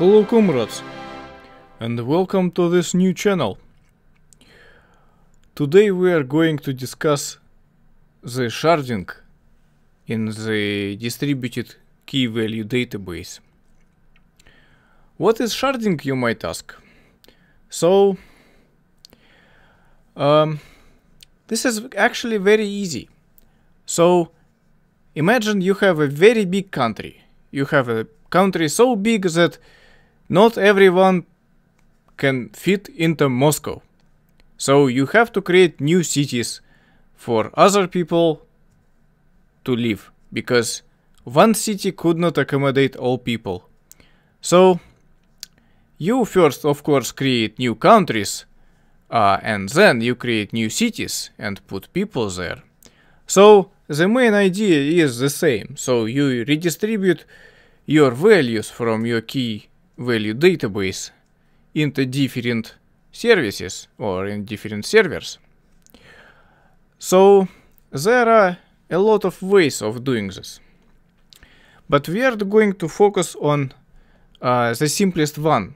Hello comrades and welcome to this new channel. Today we are going to discuss the sharding in the distributed key value database. What is sharding you might ask? So um, this is actually very easy. So imagine you have a very big country. You have a country so big that not everyone can fit into Moscow. So you have to create new cities for other people to live because one city could not accommodate all people. So you first of course create new countries uh, and then you create new cities and put people there. So the main idea is the same. So you redistribute your values from your key value database into different services or in different servers. So there are a lot of ways of doing this. But we are going to focus on uh, the simplest one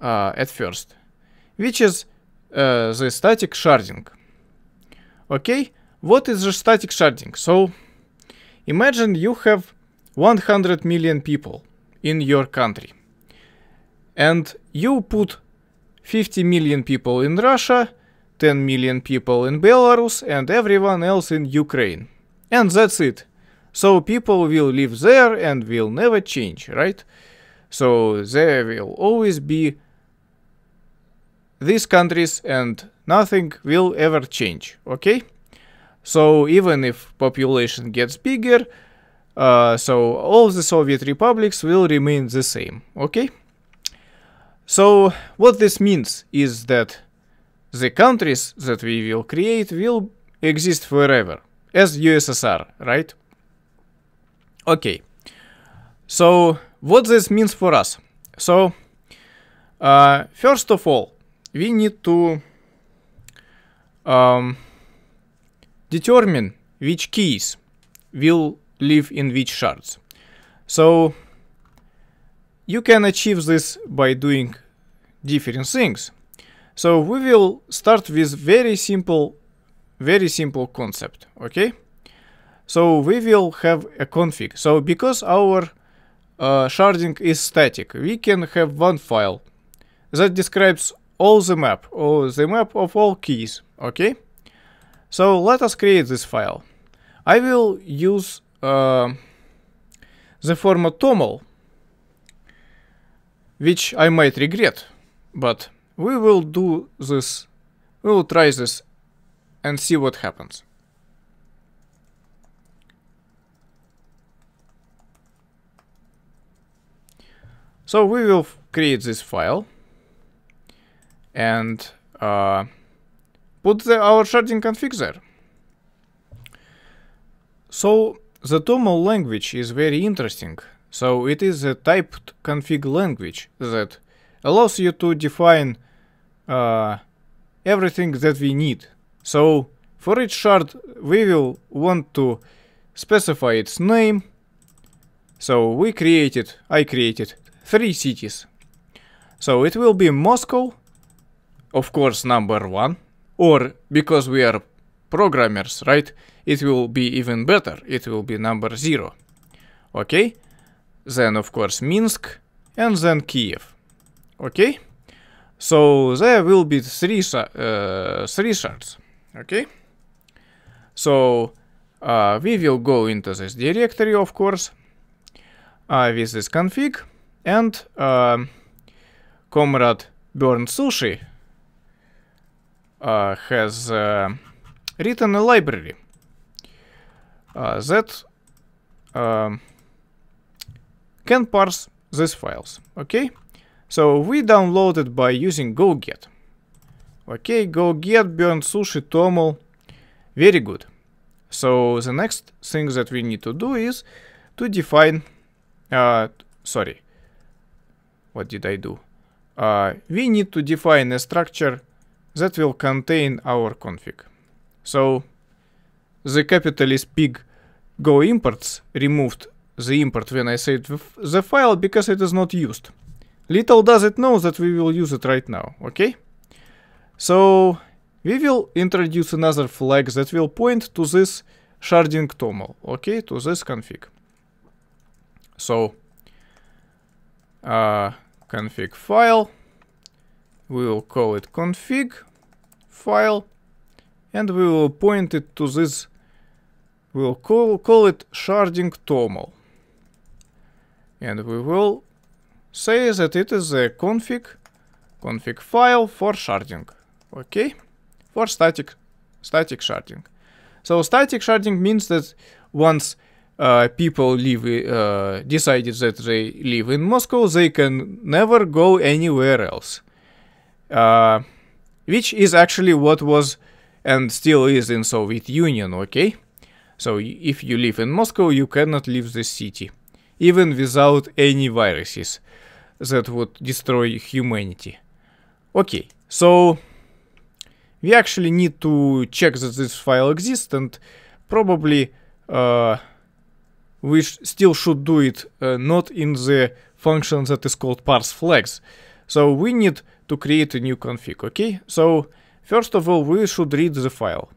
uh, at first, which is uh, the static sharding. Okay, what is the static sharding? So imagine you have 100 million people in your country and you put 50 million people in Russia, 10 million people in Belarus, and everyone else in Ukraine. And that's it. So people will live there and will never change, right? So there will always be these countries and nothing will ever change, okay? So even if population gets bigger, uh, so all the Soviet republics will remain the same, okay? So what this means is that the countries that we will create will exist forever as USSR, right? Okay. So what this means for us? So uh, first of all, we need to um, determine which keys will live in which shards. So you can achieve this by doing different things. So we will start with very simple, very simple concept, okay? So we will have a config. So because our uh, sharding is static, we can have one file that describes all the map, or the map of all keys, okay? So let us create this file. I will use uh, the format toml which I might regret, but we will do this, we will try this and see what happens. So we will create this file and uh, put the, our sharding config there. So the TOML language is very interesting so it is a typed config language that allows you to define uh, everything that we need. So for each shard we will want to specify its name. So we created, I created three cities. So it will be Moscow, of course number one, or because we are programmers, right, it will be even better, it will be number zero. Okay, then of course Minsk, and then Kiev. Okay? So there will be three, uh, three shards. Okay? So uh, we will go into this directory, of course, uh, with this config, and uh, comrade Burn Sushi uh, has uh, written a library uh, that um, can parse these files, okay? So we downloaded by using go get. Okay, go get burn sushi toml. Very good. So the next thing that we need to do is to define, uh, sorry, what did I do? Uh, we need to define a structure that will contain our config. So the capital is pig go imports removed the import when I say the file because it is not used. Little does it know that we will use it right now, okay? So we will introduce another flag that will point to this sharding toml, okay, to this config. So uh, config file, we will call it config file, and we will point it to this, we'll call, call it sharding toml and we will say that it is a config config file for sharding okay for static static sharding so static sharding means that once uh, people leave, uh, decided that they live in Moscow, they can never go anywhere else, uh, which is actually what was and still is in Soviet Union. Okay, so if you live in Moscow, you cannot leave the city even without any viruses that would destroy humanity. Okay, so we actually need to check that this file exists and probably uh, we sh still should do it uh, not in the function that is called parse flags. So we need to create a new config, okay? So first of all, we should read the file.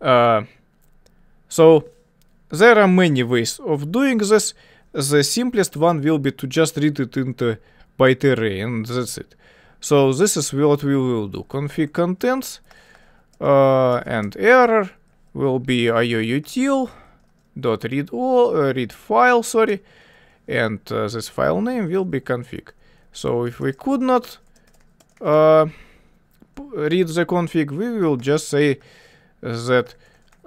Uh, so there are many ways of doing this the simplest one will be to just read it into byte array and that's it. So this is what we will do. Config contents uh, and error will be ioutil dot read all uh, read file sorry and uh, this file name will be config. So if we could not uh, read the config we will just say that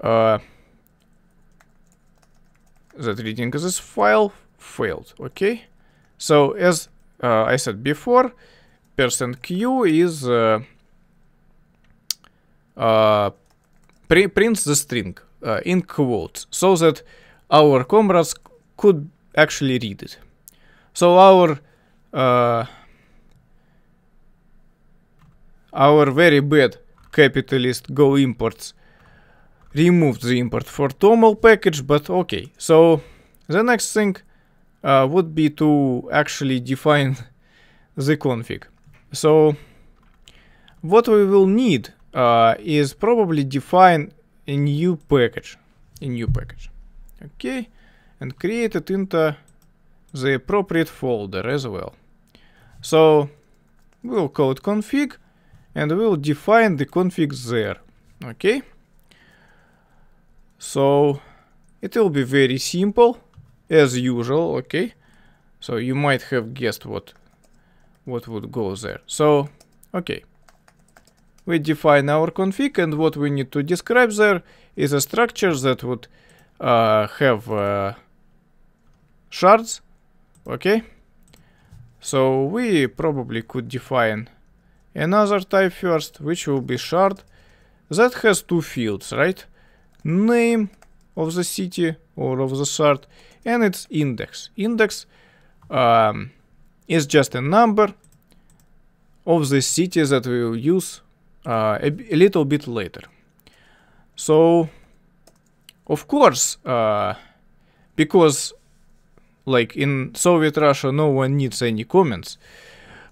uh, that reading this file failed, okay? So as uh, I said before, percent %q is uh, uh, prints the string uh, in quotes so that our comrades could actually read it. So our uh, our very bad capitalist go imports removed the import for toml package, but okay. So the next thing uh, would be to actually define the config. So what we will need uh, is probably define a new package, a new package, okay, and create it into the appropriate folder as well. So we'll call it config and we'll define the config there, okay. So it will be very simple as usual, okay? So you might have guessed what what would go there. So, okay. We define our config and what we need to describe there is a structure that would uh, have uh, shards, okay? So we probably could define another type first, which will be shard that has two fields, right? name of the city or of the shard and its index. Index um, is just a number of the city that we will use uh, a, a, little bit later. So, of course, uh, because like in Soviet Russia, no one needs any comments,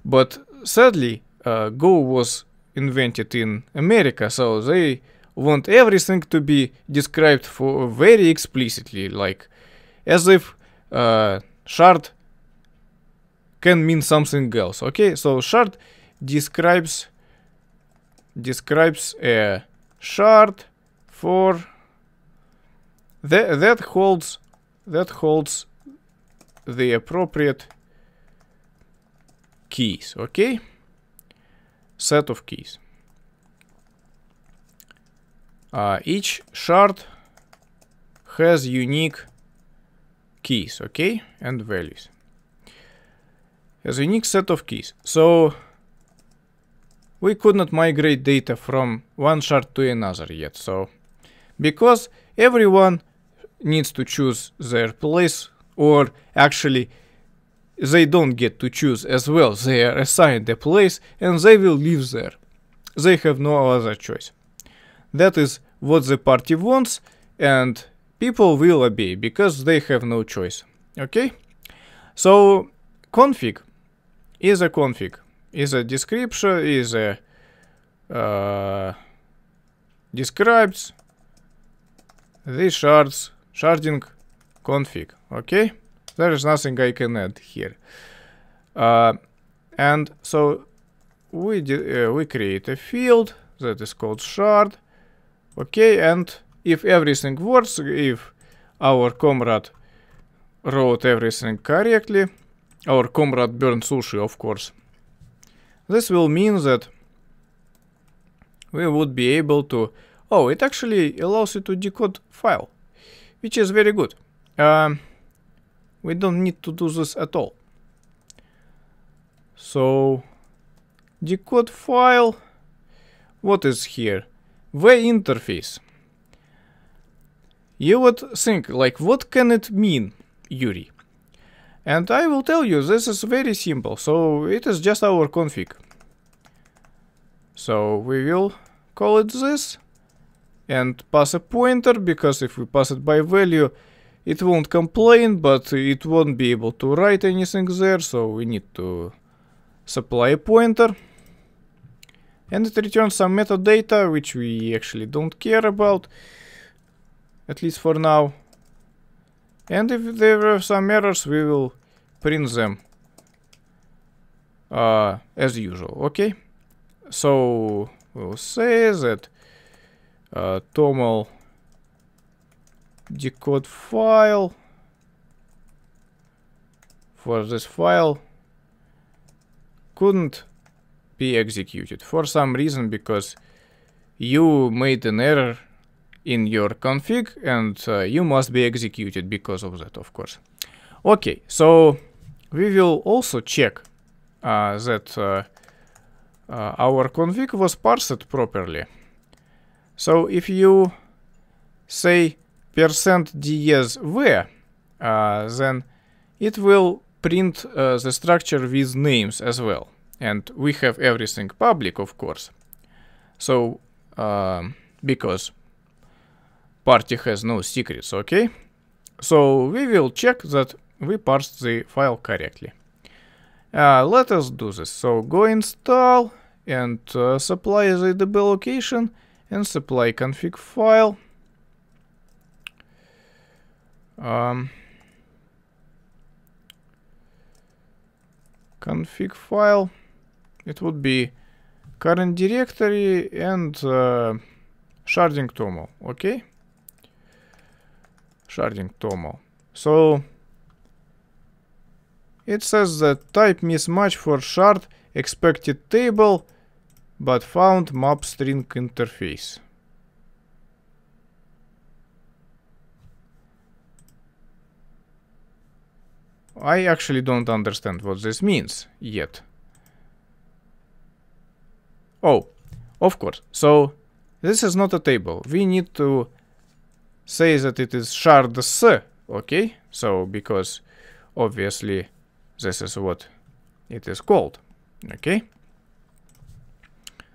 but sadly, uh, Go was invented in America, so they want everything to be described for very explicitly, like as if uh, shard can mean something else. Okay, so shard describes describes a shard for that holds that holds the appropriate keys. Okay, set of keys. Uh, each shard has unique keys, okay, and values. Has a unique set of keys. So we could not migrate data from one shard to another yet. So because everyone needs to choose their place or actually they don't get to choose as well. They are assigned a place and they will live there. They have no other choice that is what the party wants and people will obey because they have no choice. Okay? So config is a config, is a description, is a uh, describes the shards, sharding config. Okay? There is nothing I can add here. Uh, and so we, uh, we create a field that is called shard okay and if everything works if our comrade wrote everything correctly our comrade burned sushi of course this will mean that we would be able to oh it actually allows you to decode file which is very good um, we don't need to do this at all so decode file what is here Way interface. You would think, like, what can it mean, Yuri? And I will tell you, this is very simple. So it is just our config. So we will call it this and pass a pointer because if we pass it by value, it won't complain, but it won't be able to write anything there. So we need to supply a pointer. And it returns some metadata, which we actually don't care about, at least for now. And if there are some errors, we will print them uh, as usual, okay? So we'll say that uh, toml decode file for this file couldn't be executed. For some reason, because you made an error in your config and uh, you must be executed because of that, of course. Okay, so we will also check uh, that uh, uh our config was parsed properly. So if you say percent "-ds where", uh, then it will print uh, the structure with names as well and we have everything public, of course. So, um, because party has no secrets, okay? So we will check that we parsed the file correctly. Uh, let us do this. So go install and uh, supply the DB location and supply config file. Um, config file it would be current directory and uh, sharding toml okay sharding toml so it says that type mismatch for shard expected table but found map string interface I actually don't understand what this means yet Oh, of course. So this is not a table. We need to say that it is shard s, okay? So because obviously this is what it is called, okay?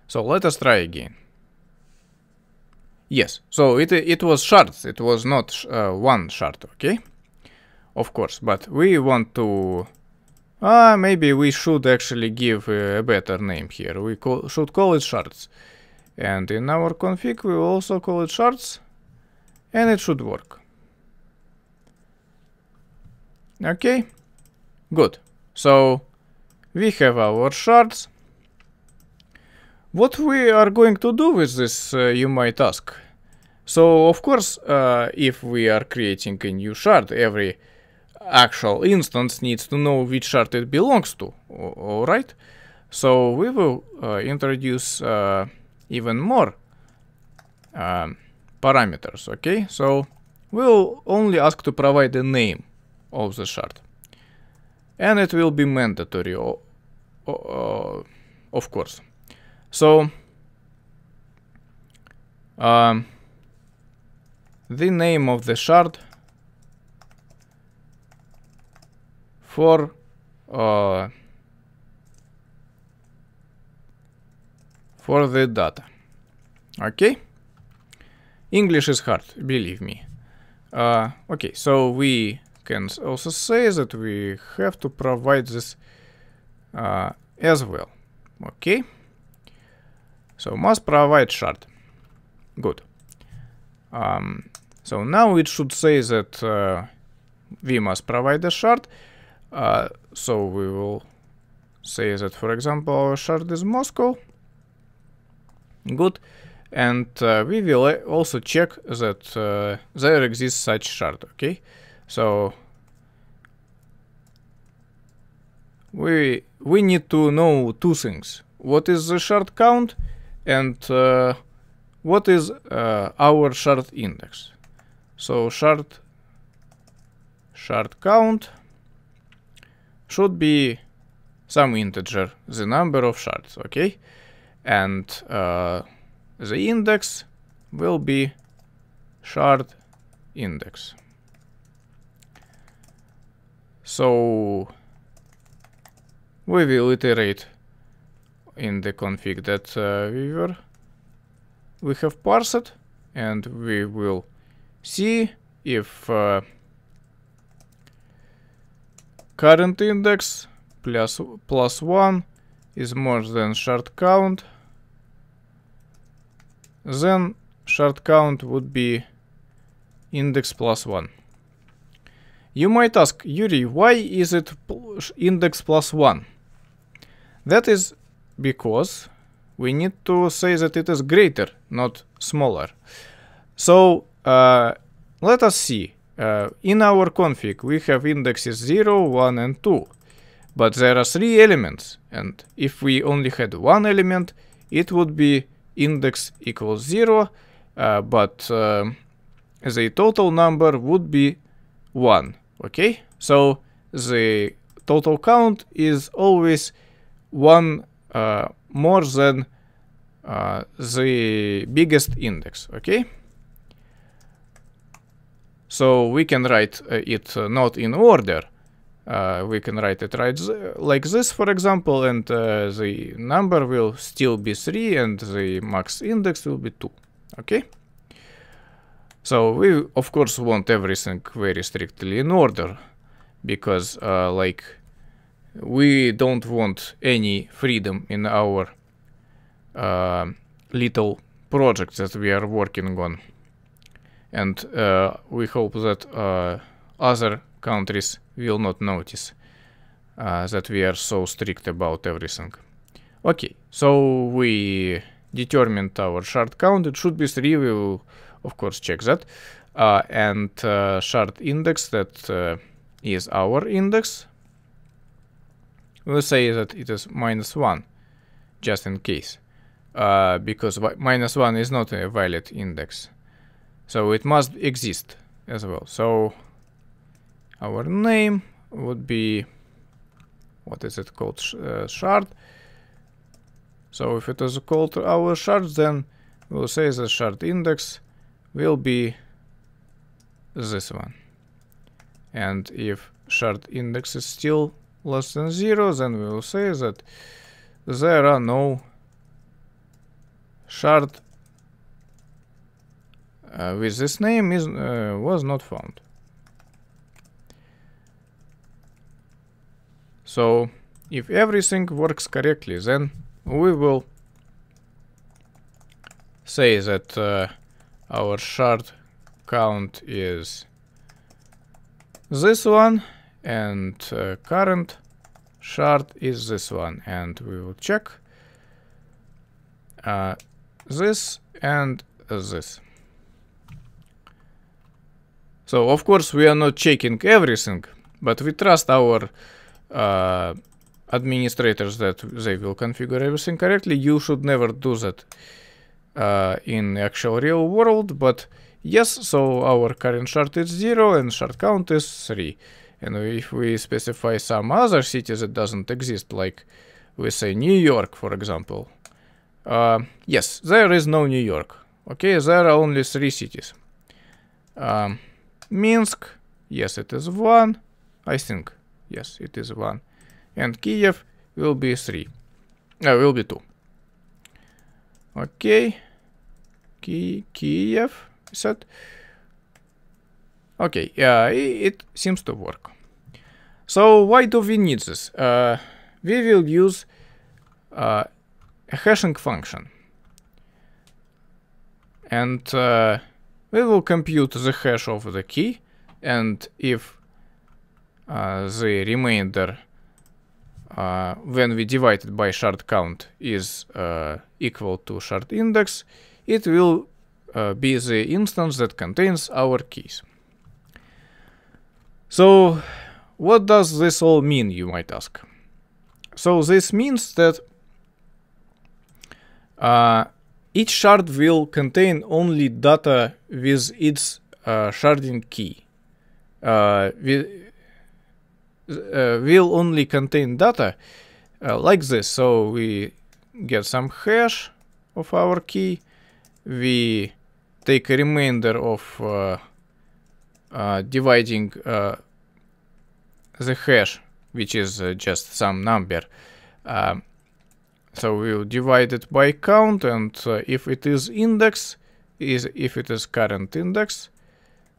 So let us try again. Yes, so it, it was shards, it was not sh uh, one shard, okay? Of course, but we want to Ah, maybe we should actually give uh, a better name here. We call, should call it shards. And in our config we will also call it shards. And it should work. Okay. Good. So, we have our shards. What we are going to do with this, uh, you might ask. So, of course, uh, if we are creating a new shard every actual instance needs to know which shard it belongs to, alright? So we will uh, introduce uh, even more um, parameters, okay? So we'll only ask to provide the name of the shard. And it will be mandatory, uh, of course. So um, the name of the shard for uh, for the data. Okay. English is hard, believe me. Uh, okay, so we can also say that we have to provide this uh, as well. Okay. So must provide shard. Good. Um, so now it should say that uh, we must provide a shard uh, so we will say that, for example, our shard is Moscow. Good. And uh, we will also check that uh, there exists such shard, okay? So we we need to know two things. What is the shard count and uh, what is uh, our shard index? So shard shard count should be some integer, the number of shards, okay? And uh, the index will be shard index. So we will iterate in the config that uh, we were we have parsed and we will see if uh, current index plus, plus 1 is more than short count, then short count would be index plus 1. You might ask, Yuri, why is it index plus 1? That is because we need to say that it is greater, not smaller. So uh, let us see. Uh, in our config, we have indexes 0, 1 and 2. But there are three elements, and if we only had one element, it would be index equals 0, uh, but uh, the total number would be 1, okay? So the total count is always 1 uh, more than uh, the biggest index, okay? So we can write uh, it uh, not in order. Uh, we can write it right like this, for example, and uh, the number will still be 3 and the max index will be 2. Okay? So we, of course, want everything very strictly in order because, uh, like, we don't want any freedom in our uh, little project that we are working on and uh, we hope that uh, other countries will not notice uh, that we are so strict about everything. Okay, so we determined our shard count. It should be 3, we will of course check that. Uh, and uh, shard index, that uh, is our index. We'll say that it is minus 1, just in case. because minus 1 is not a valid index. So it must exist as well. So our name would be, what is it called, uh, shard. So if it is called our shard, then we'll say the shard index will be this one. And if shard index is still less than zero, then we will say that there are no shard uh, with this name is uh, was not found. So if everything works correctly, then we will say that uh, our shard count is this one and uh, current shard is this one and we will check uh, this and this so of course we are not checking everything, but we trust our uh, administrators that they will configure everything correctly. You should never do that uh, in actual real world, but yes, so our current shard is 0 and shard count is 3. And if we specify some other city that doesn't exist, like we say New York, for example, uh, yes, there is no New York. Okay, there are only three cities. Um, Minsk, yes, it is one. I think, yes, it is one. And Kiev will be three. Uh, will be two. Okay. Ki Kiev, set. Okay, uh, it seems to work. So why do we need this? Uh, we will use uh, a hashing function. And uh, we will compute the hash of the key and if uh, the remainder uh, when we divide it by shard count is uh, equal to shard index, it will uh, be the instance that contains our keys. So what does this all mean, you might ask? So this means that uh, each shard will contain only data with its uh, sharding key. Uh, will, uh, will only contain data uh, like this. So we get some hash of our key. We take a remainder of uh, uh, dividing the hash, which is just some number. Um, so we'll divide it by count and uh, if it is index, is if it is current index,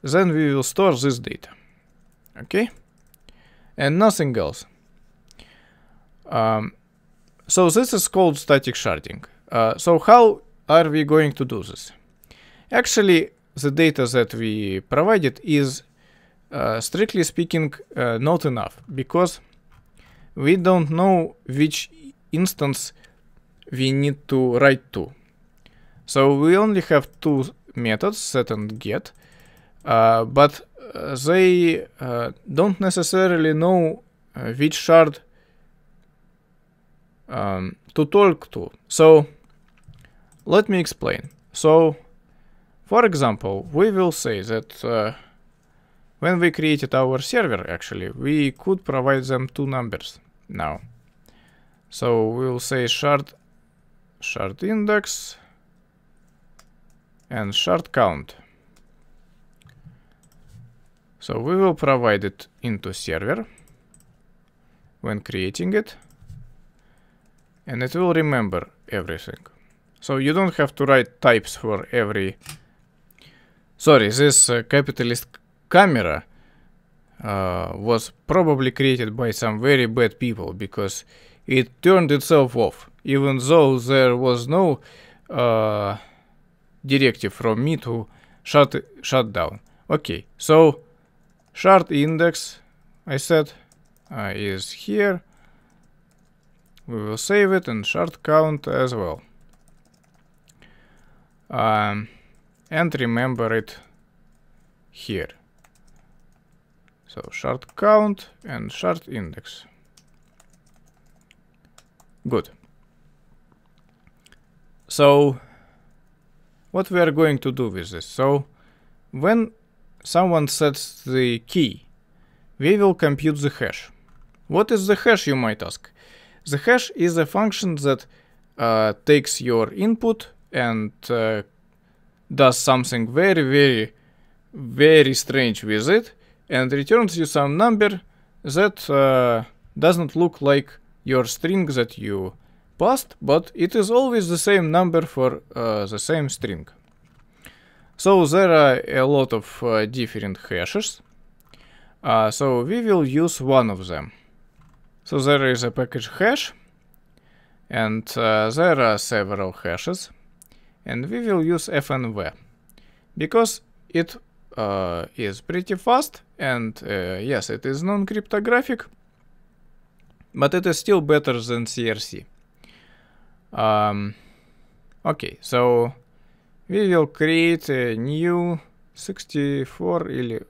then we will store this data. Okay? And nothing else. Um, so this is called static sharding. Uh, so how are we going to do this? Actually, the data that we provided is, uh, strictly speaking, uh, not enough because we don't know which instance we need to write to, So we only have two methods, set and get, uh, but uh, they uh, don't necessarily know uh, which shard um, to talk to. So let me explain. So for example, we will say that uh, when we created our server, actually, we could provide them two numbers now. So we'll say shard, shard index and shard count. So we will provide it into server when creating it and it will remember everything. So you don't have to write types for every... Sorry, this uh, capitalist camera uh, was probably created by some very bad people because it turned itself off, even though there was no uh, directive from me to shut, shut down. Okay, so shard index, I said, uh, is here. We will save it and shard count as well. Um, and remember it here. So shard count and shard index. Good. So, what we are going to do with this? So, when someone sets the key, we will compute the hash. What is the hash, you might ask? The hash is a function that uh, takes your input and uh, does something very, very, very strange with it and returns you some number that uh, doesn't look like your string that you passed, but it is always the same number for uh, the same string. So there are a lot of uh, different hashes. Uh, so we will use one of them. So there is a package hash, and uh, there are several hashes, and we will use fnv because it uh, is pretty fast and uh, yes, it is non-cryptographic. But it is still better than CRC. Um, okay, so we will create a new 64 или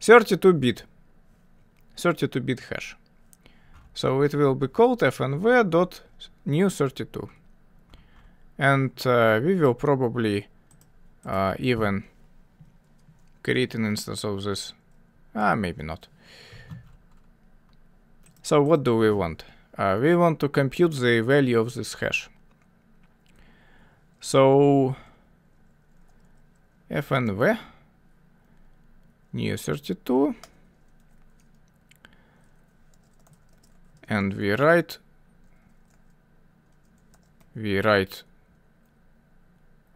32-bit 32-bit hash. So it will be called fnv.new32. And uh, we will probably uh, even create an instance of this. Ah, maybe not. So what do we want? Uh, we want to compute the value of this hash. So fnv new32 and we write we write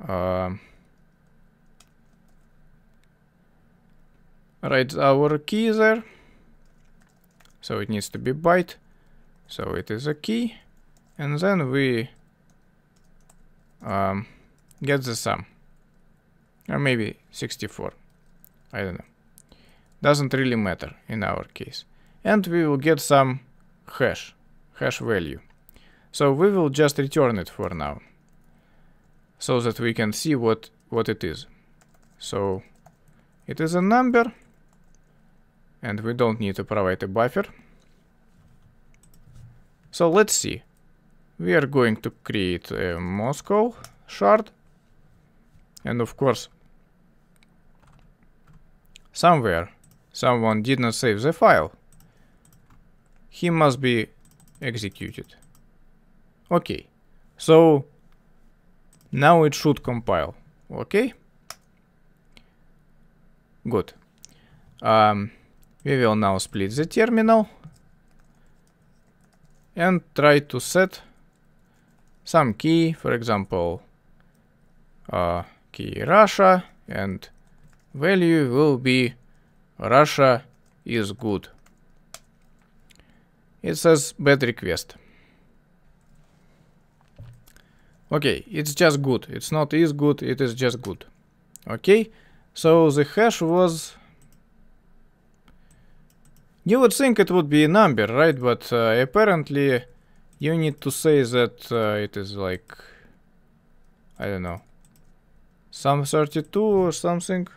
uh, write our key there so it needs to be byte. So it is a key. And then we um, get the sum. Or maybe 64. I don't know. Doesn't really matter in our case. And we will get some hash, hash value. So we will just return it for now. So that we can see what, what it is. So it is a number and we don't need to provide a buffer. So let's see. We are going to create a Moscow shard. And of course, somewhere someone did not save the file. He must be executed. Okay, so now it should compile. Okay, good. Um, we will now split the terminal and try to set some key, for example, uh, key Russia and value will be Russia is good. It says bad request. Okay, it's just good. It's not is good, it is just good. Okay, so the hash was you would think it would be a number, right? But uh, apparently you need to say that uh, it is like... I don't know. Some 32 or something.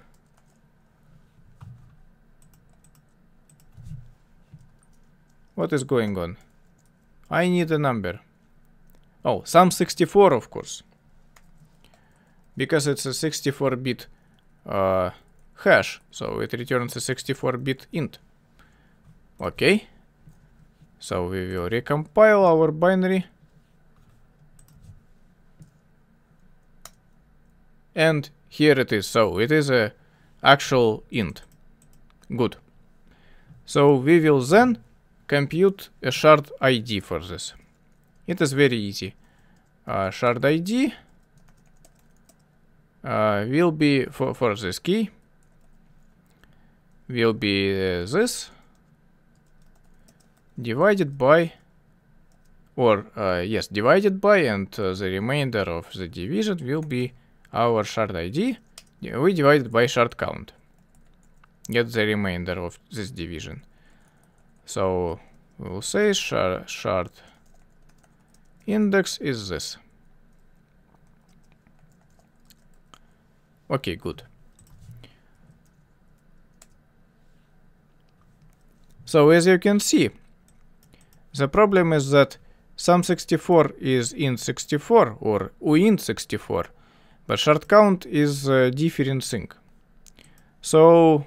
What is going on? I need a number. Oh, some 64 of course. Because it's a 64-bit uh, hash, so it returns a 64-bit int. Okay. So we will recompile our binary. And here it is. So it is a actual int. Good. So we will then compute a shard ID for this. It is very easy. Uh, shard ID uh, will be for, for this key will be uh, this divided by or uh, yes divided by and uh, the remainder of the division will be our shard id we divided by shard count get the remainder of this division so we'll say shard, shard index is this okay good so as you can see the problem is that SUM64 is int64 or uint64, but short count is a uh, different thing. So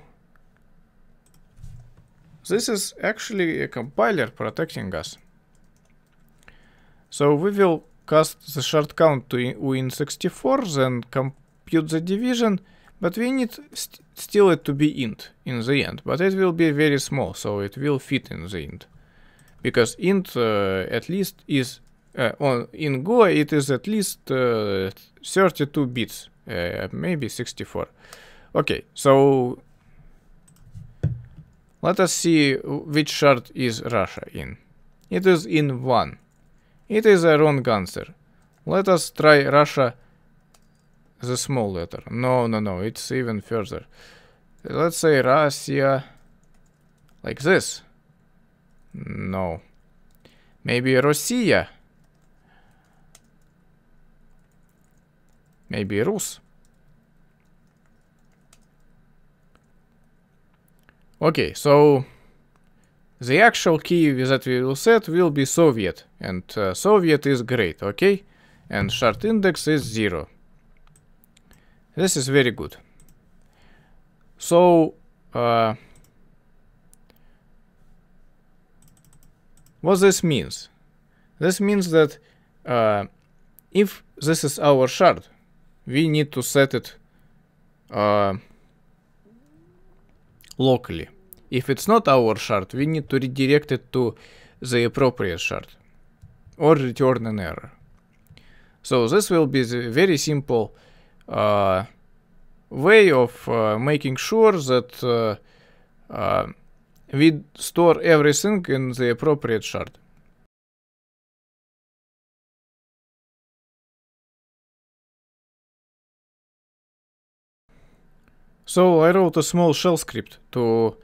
this is actually a compiler protecting us. So we will cast the short count to uint64, then compute the division, but we need st still it to be int in the end, but it will be very small, so it will fit in the int because int uh, at least is uh, on in Go it is at least uh, 32 bits, maybe 64. Okay, so let us see which shard is Russia in. It is in 1. It is a wrong answer. Let us try Russia the small letter. No, no, no, it's even further. Let's say Russia like this. No. Maybe Russia? Maybe Rus? Okay, so the actual key that we will set will be Soviet, and uh, Soviet is great, okay? And short index is 0. This is very good. So, uh, What this means? This means that uh, if this is our shard, we need to set it uh, locally. If it's not our shard, we need to redirect it to the appropriate shard or return an error. So this will be the very simple uh, way of uh, making sure that uh, uh, we would store everything in the appropriate shard. So I wrote a small shell script to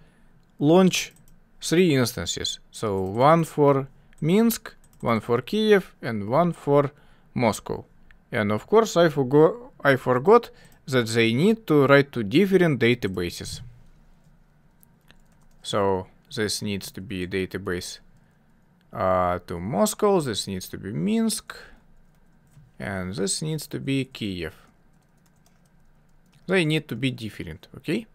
launch three instances. So one for Minsk, one for Kiev, and one for Moscow. And of course I, forgo I forgot that they need to write to different databases. So this needs to be database uh, to Moscow, this needs to be Minsk, and this needs to be Kiev. They need to be different, okay?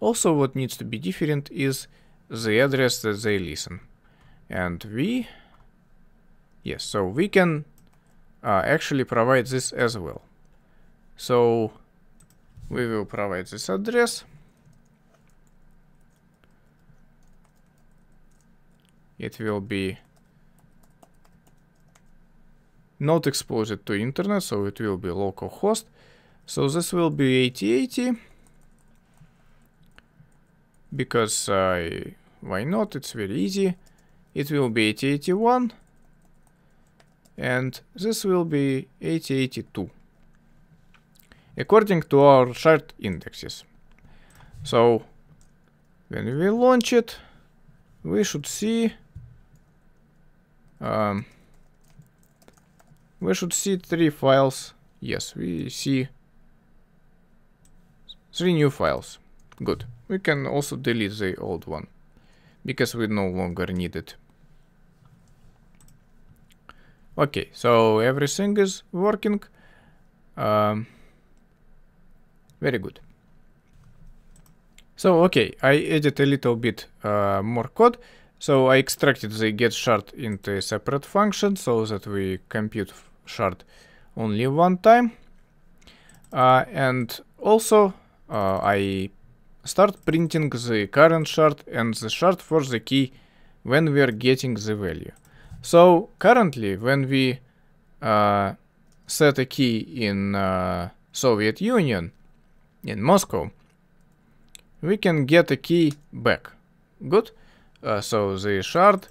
Also what needs to be different is the address that they listen. And we, yes, so we can uh, actually provide this as well. So we will provide this address it will be not exposed to internet, so it will be localhost. So this will be 8080 because I uh, why not? It's very easy. It will be 8081 and this will be 8082 according to our shared indexes. So when we launch it, we should see um, we should see three files. Yes, we see three new files. Good. We can also delete the old one because we no longer need it. Okay, so everything is working. Um, very good. So, okay, I added a little bit uh, more code. So I extracted the get shard into a separate function so that we compute shard only one time. Uh, and also uh, I start printing the current shard and the shard for the key when we are getting the value. So currently when we uh, set a key in uh, Soviet Union, in Moscow, we can get a key back. Good? Uh, so the shard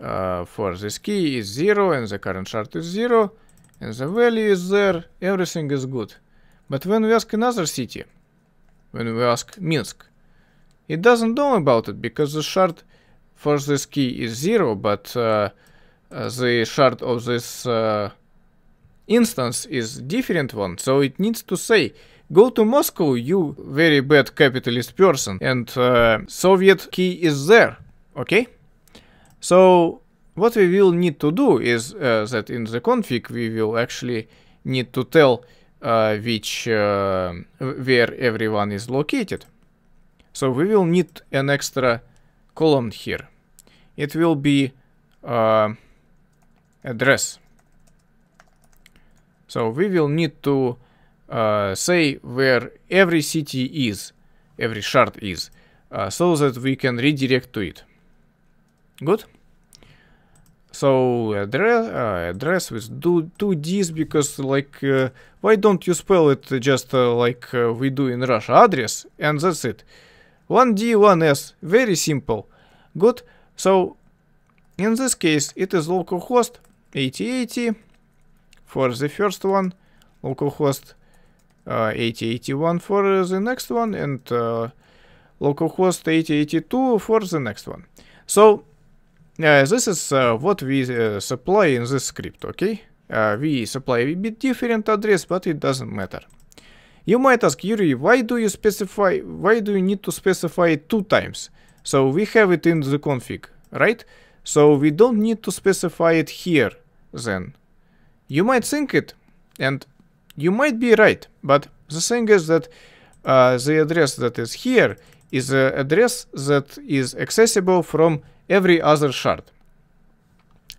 uh, for this key is 0 and the current shard is 0 and the value is there, everything is good. But when we ask another city, when we ask Minsk, it doesn't know about it because the shard for this key is 0, but uh, uh the shard of this uh, instance is different one, so it needs to say Go to Moscow, you very bad capitalist person, and uh, Soviet key is there okay so what we will need to do is uh, that in the config we will actually need to tell uh, which uh, where everyone is located so we will need an extra column here it will be uh, address so we will need to uh, say where every city is every shard is uh, so that we can redirect to it Good. So address, uh, address with do, D's because like uh, why don't you spell it just uh, like uh, we do in Russia address and that's it. 1D 1S very simple. Good. So in this case it is localhost 8080 for the first one, localhost 8081 uh, for the next one and uh, localhost 8082 for the next one. So Э, this is э, what we э, supply in this script, okay? we supply a bit different address, but it doesn't matter. You might ask, Yuri, why do you specify, why do you need to specify it two times? So we have it in the config, right? So we don't need to specify it here, then. You might think it, and you might be right, but the thing is that uh, the address that is here is an address that is accessible from every other shard.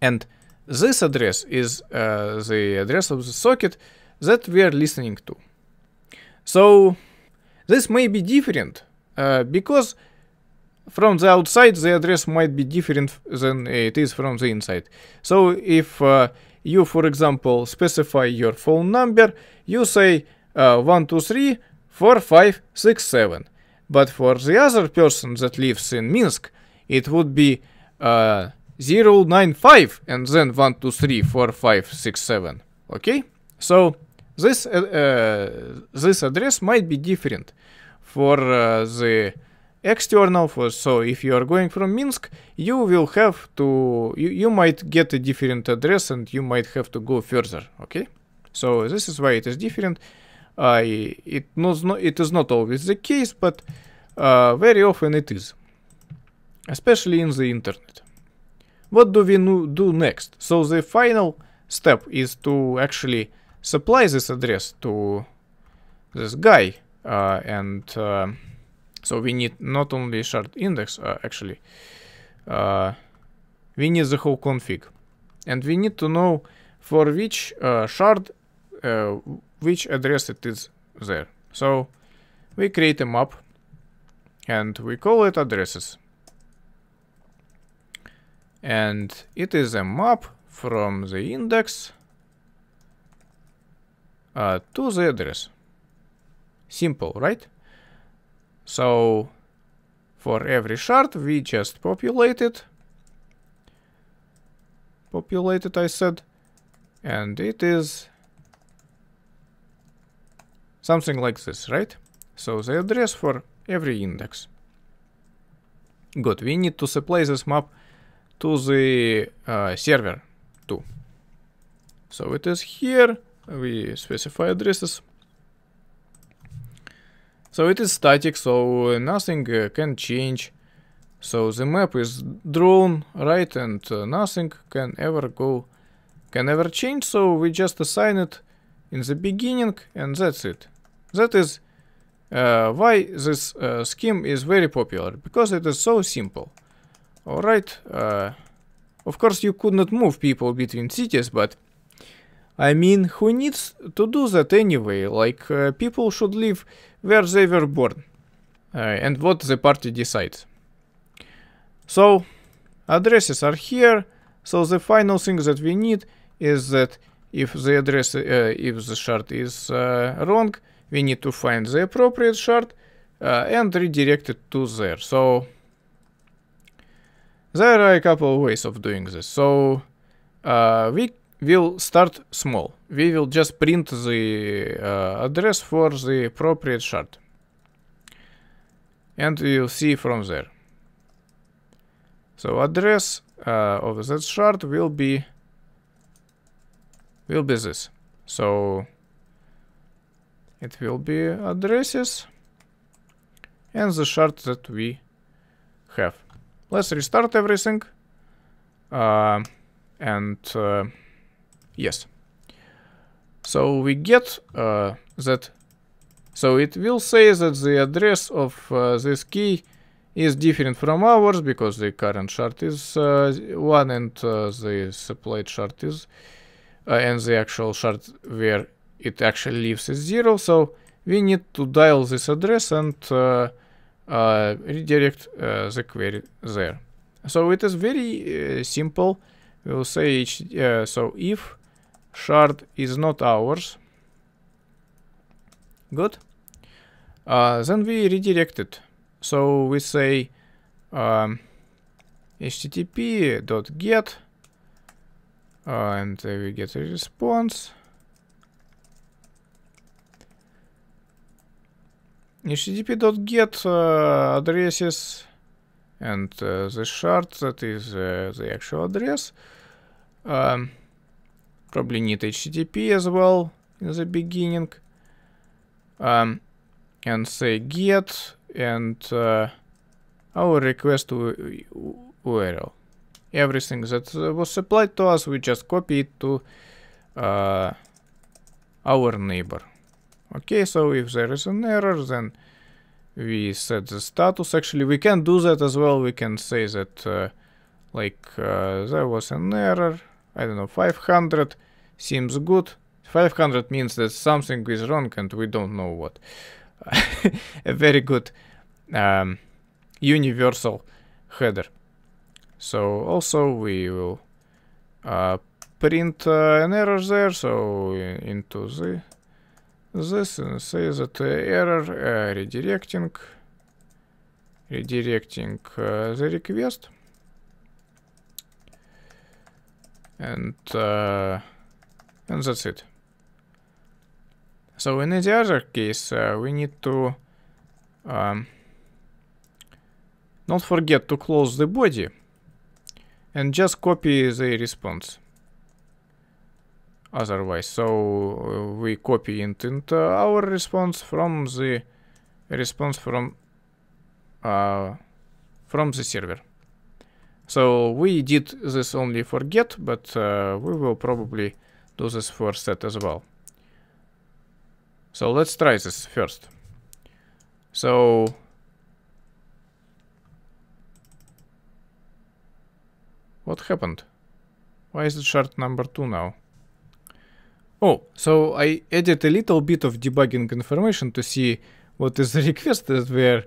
And this address is uh, the address of the socket that we are listening to. So this may be different uh, because from the outside the address might be different than it is from the inside. So if uh, you for example specify your phone number, you say uh, 1, 2, 3, 4, 5, 6, 7. But for the other person that lives in Minsk, it would be uh, 0, 9, 5, and then 1, 2, 3, 4, 5, 6, 7. Okay? So this, uh, uh, this address might be different for uh, the external. For, so if you are going from Minsk, you will have to, you, you might get a different address and you might have to go further. Okay? So this is why it is different. I, it, knows no, it is not always the case, but uh, very often it is especially in the internet. What do we do next? So the final step is to actually supply this address to this guy uh, and uh, so we need not only shard index uh, actually uh, we need the whole config and we need to know for which uh, shard uh, which address it is there so we create a map and we call it addresses and it is a map from the index uh, to the address. Simple, right? So for every shard we just populate it. Populate it, I said. And it is something like this, right? So the address for every index. Good, we need to supply this map to the uh, server too. So it is here, we specify addresses. So it is static, so nothing uh, can change. So the map is drawn right and uh, nothing can ever go, can ever change. So we just assign it in the beginning and that's it. That is uh, why this uh, scheme is very popular, because it is so simple. Alright. Uh, of course, you could not move people between cities, but... I mean, who needs to do that anyway? Like, uh, people should live where they were born. Uh, and what the party decides. So, addresses are here. So the final thing that we need is that if the address, uh, if the shard is uh, wrong, we need to find the appropriate shard uh, and redirect it to there. So there are a couple of ways of doing this. So uh, we will start small. We will just print the uh, address for the appropriate shard. And we will see from there. So address uh, of that shard will be will be this. So it will be addresses and the shard that we have. Let's restart everything. Uh, and uh, yes. So we get uh, that. So it will say that the address of uh, this key is different from ours because the current shard is uh, one and uh, the supplied shard is and the actual shard where it actually lives is zero. So we need to dial this address and uh, redirect uh, the query there. So it is very uh, simple. We will say so if shard is not ours, good. Uh, then we redirect it. So we say um, http.get uh, and we get a response http.get uh, э, addresses and uh, the shard that is uh, the actual address. Um, probably need HTTP as well in the beginning. Um, and say get and uh, our request URL. Everything that uh, was supplied to us, we just copy it to our neighbor. Okay, so if there is an error, then we set the status. Actually, we can do that as well. We can say that, uh, like, uh, there was an error. I don't know, 500 seems good. 500 means that something is wrong and we don't know what. A very good um, universal header. So also we will uh, print uh, an error there. So into the this says that error uh, redirecting redirecting uh, the request and uh, and that's it. So in the other case, uh, we need to um, not forget to close the body and just copy the response otherwise. So uh, we copy int into uh, our response from the response from uh, from the server. So we did this only for get, but uh, we will probably do this for set as well. So let's try this first. So what happened? Why is it chart number 2 now? Oh, so I added a little bit of debugging information to see what is the request that we're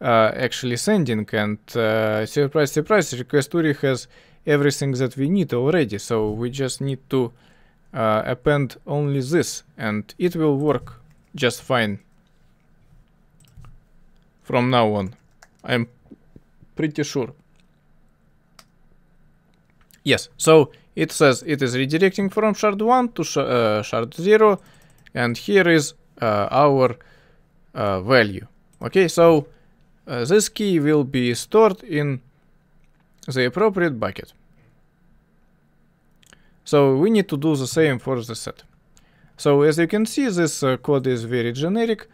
uh, actually sending. And uh, surprise, surprise, URI has everything that we need already. So we just need to uh, append only this and it will work just fine. From now on, I'm pretty sure. Yes, so it says it is redirecting from shard 1 to sh uh, shard 0. And here is uh, our uh, value. Okay, so uh, this key will be stored in the appropriate bucket. So we need to do the same for the set. So as you can see, this uh, code is very generic.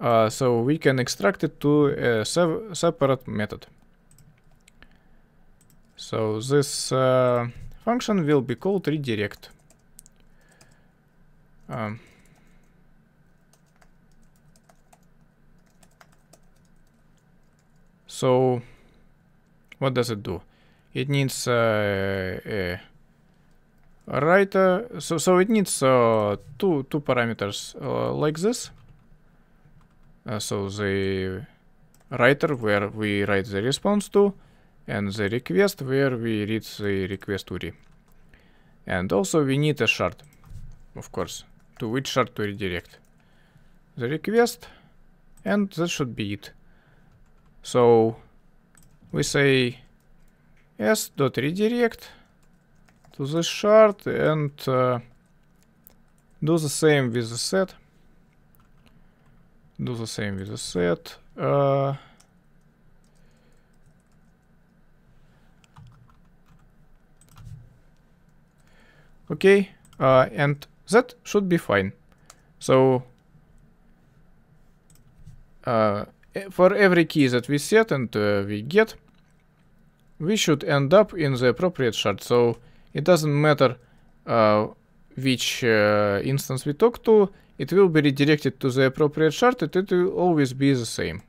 Uh, so we can extract it to a separate method. So this uh, Function will be called redirect. Um, so what does it do? It needs uh, a writer. So so it needs uh, two two parameters uh, like this. Uh, so the writer where we write the response to and the request where we read the request URI. And also we need a shard, of course, to which shard to redirect. The request, and that should be it. So we say s.redirect to this shard and uh, do the same with the set. Do the same with the set. Uh, okay uh, and that should be fine so uh, for every key that we set and uh, we get we should end up in the appropriate shard so it doesn't matter uh, which uh, instance we talk to it will be redirected to the appropriate shard and it will always be the same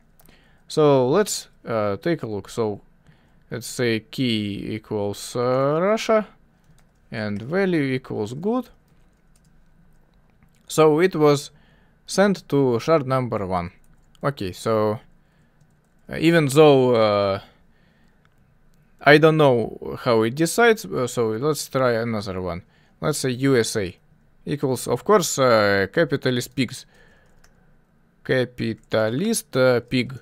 so let's uh, take a look so let's say key equals Russia and value equals good. So it was sent to shard number 1. Okay, so uh, even though uh, I don't know how it decides, uh, so let's try another one. Let's say USA equals, of course, uh, capitalist pigs. Capitalist uh, pig.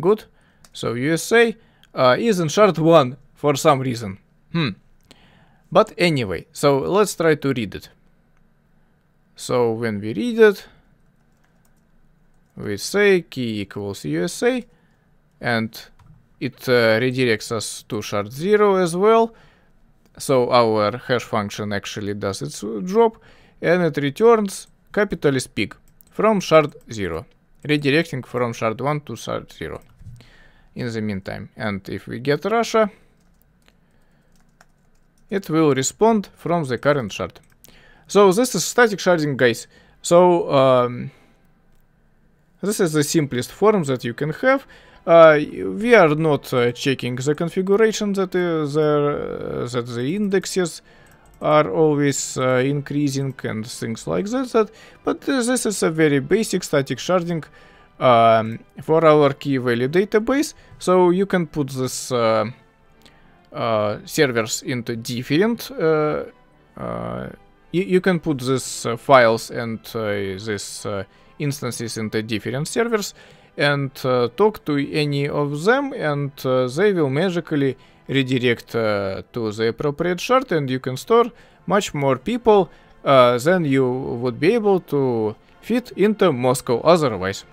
Good. So USA is in shard 1 for some reason. Hmm. But anyway, so let's try to read it. So when we read it, we say key equals USA and it uh, redirects us to shard0 as well. So our hash function actually does its job and it returns capitalist peak from shard0, redirecting from shard1 to shard0 in the meantime. And if we get Russia, it will respond from the current shard. So this is static sharding, guys. So um, this is the simplest form that you can have. Uh, we are not uh, checking the configuration that, uh, the, uh, that the indexes are always uh, increasing and things like that. that but this is a very basic static sharding um, for our key value database. So you can put this uh, servers э, into different uh, uh, you, you, can put these files and these instances into different servers and talk to any of them and they will magically redirect to the appropriate shard and you can store much more people than you would be able to fit into Moscow otherwise.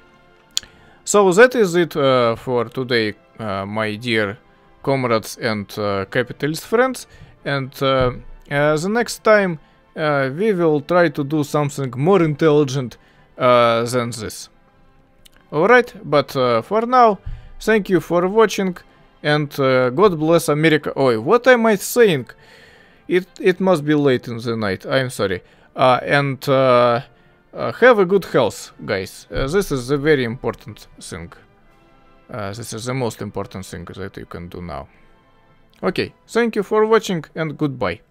So that is it for today, my dear comrades and uh, capitalist friends. And uh, uh, the next time uh, we will try to do something more intelligent uh, than this. Alright, but uh, for now, thank you for watching and God bless America. Oh, what am I saying? It, it must be late in the night, I'm sorry. and have a good health, guys. this is a very important thing this is the most important thing that you can do now. Okay, thank you for watching and goodbye.